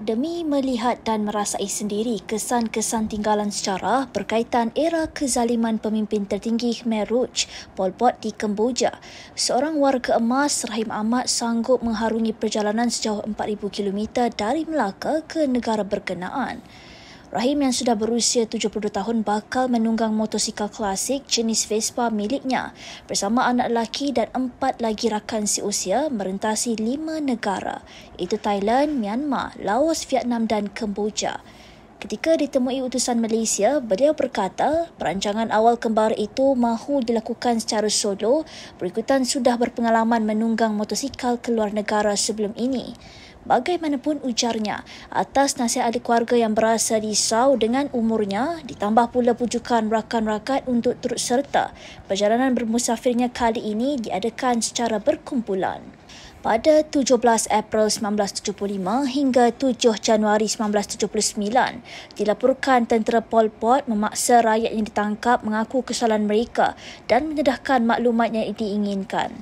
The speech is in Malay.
Demi melihat dan merasai sendiri kesan-kesan tinggalan sejarah berkaitan era kezaliman pemimpin tertinggi Khmer Rouge, Pol Pot di Kemboja, seorang warga emas Rahim Ahmad sanggup mengharungi perjalanan sejauh 4,000 km dari Melaka ke negara berkenaan. Rahim yang sudah berusia 72 tahun bakal menunggang motosikal klasik jenis Vespa miliknya bersama anak lelaki dan empat lagi rakan seusia merentasi lima negara iaitu Thailand, Myanmar, Laos, Vietnam dan Kemboja. Ketika ditemui utusan Malaysia, beliau berkata perancangan awal kembar itu mahu dilakukan secara solo berikutan sudah berpengalaman menunggang motosikal keluar negara sebelum ini. Bagaimanapun ujarnya, atas nasihat ahli keluarga yang berasa risau dengan umurnya, ditambah pula pujukan rakan-rakan untuk turut serta, perjalanan bermusafirnya kali ini diadakan secara berkumpulan. Pada 17 April 1975 hingga 7 Januari 1979, dilaporkan tentera Pol Pot memaksa rakyat yang ditangkap mengaku kesalahan mereka dan menyedahkan maklumat yang diinginkan.